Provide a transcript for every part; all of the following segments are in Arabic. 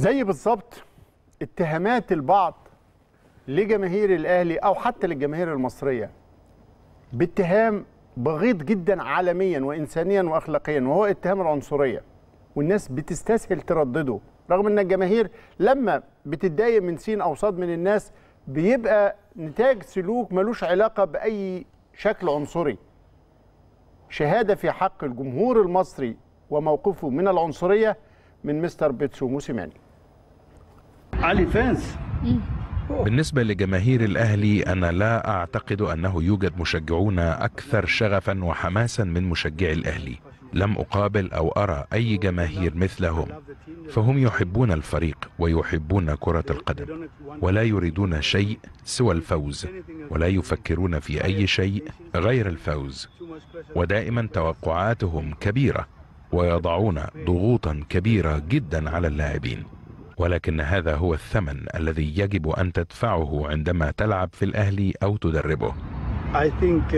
زي بالظبط اتهامات البعض لجماهير الاهلي او حتى للجماهير المصريه باتهام بغيض جدا عالميا وانسانيا واخلاقيا وهو اتهام العنصريه والناس بتستسهل تردده رغم ان الجماهير لما بتتضايق من سين او صاد من الناس بيبقى نتاج سلوك ملوش علاقه باي شكل عنصري شهاده في حق الجمهور المصري وموقفه من العنصريه من مستر بيتسو موسيماني علي بالنسبة لجماهير الأهلي أنا لا أعتقد أنه يوجد مشجعون أكثر شغفا وحماسا من مشجعي الأهلي لم أقابل أو أرى أي جماهير مثلهم فهم يحبون الفريق ويحبون كرة القدم ولا يريدون شيء سوى الفوز ولا يفكرون في أي شيء غير الفوز ودائما توقعاتهم كبيرة ويضعون ضغوطا كبيرة جدا على اللاعبين ولكن هذا هو الثمن الذي يجب أن تدفعه عندما تلعب في الأهلي أو تدربه uh,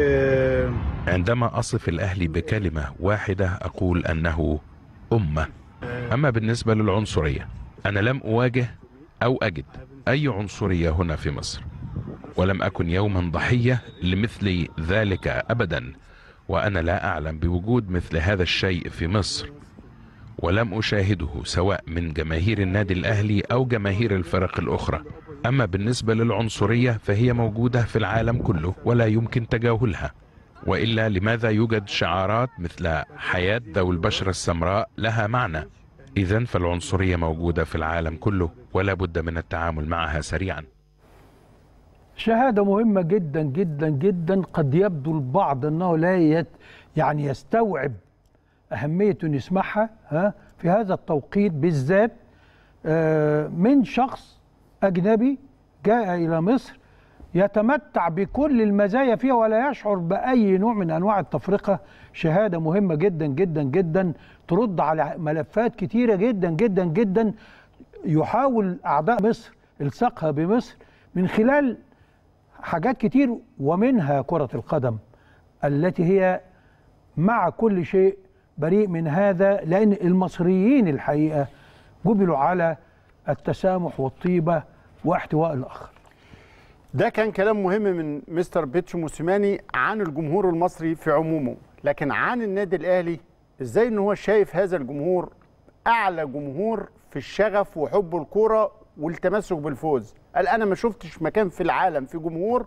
عندما أصف الأهلي بكلمة واحدة أقول أنه أمة أما بالنسبة للعنصرية أنا لم أواجه أو أجد أي عنصرية هنا في مصر ولم أكن يوما ضحية لمثل ذلك أبدا وأنا لا أعلم بوجود مثل هذا الشيء في مصر ولم أشاهده سواء من جماهير النادي الأهلي أو جماهير الفرق الأخرى أما بالنسبة للعنصرية فهي موجودة في العالم كله ولا يمكن تجاهلها وإلا لماذا يوجد شعارات مثل حياة ذوي البشرة السمراء لها معنى إذا فالعنصرية موجودة في العالم كله ولا بد من التعامل معها سريعا شهادة مهمة جدا جدا جدا قد يبدو البعض أنه لا يت يعني يستوعب أهمية نسمعها ها في هذا التوقيت بالذات آه، من شخص أجنبي جاء إلى مصر يتمتع بكل المزايا فيها ولا يشعر بأي نوع من أنواع التفرقة شهادة مهمة جدا جدا جدا ترد على ملفات كتيرة جدا جدا جدا يحاول أعداء مصر الصاقها بمصر من خلال حاجات كتير ومنها كرة القدم التي هي مع كل شيء بريء من هذا لأن المصريين الحقيقة جبلوا على التسامح والطيبة واحتواء الآخر ده كان كلام مهم من مستر بيتشو موسيماني عن الجمهور المصري في عمومه لكن عن النادي الأهلي إزاي إن هو شايف هذا الجمهور أعلى جمهور في الشغف وحب الكوره والتمسك بالفوز قال أنا ما شفتش مكان في العالم في جمهور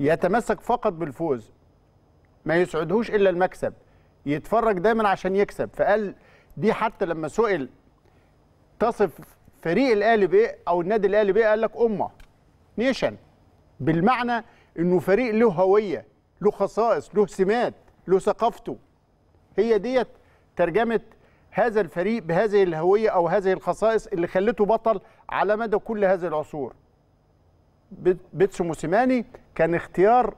يتمسك فقط بالفوز ما يسعدهوش إلا المكسب يتفرج دايما عشان يكسب فقال دي حتى لما سئل تصف فريق الاهلي بايه او النادي الاهلي بايه قال لك امه نيشن بالمعنى انه فريق له هويه له خصائص له سمات له ثقافته هي ديت ترجمه هذا الفريق بهذه الهويه او هذه الخصائص اللي خلته بطل على مدى كل هذه العصور بيتسو موسيماني كان اختيار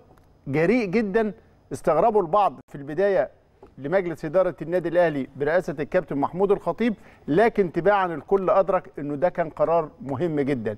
جريء جدا استغربه البعض في البدايه لمجلس إدارة النادي الأهلي برئاسة الكابتن محمود الخطيب لكن تباعا الكل أدرك أنه ده كان قرار مهم جدا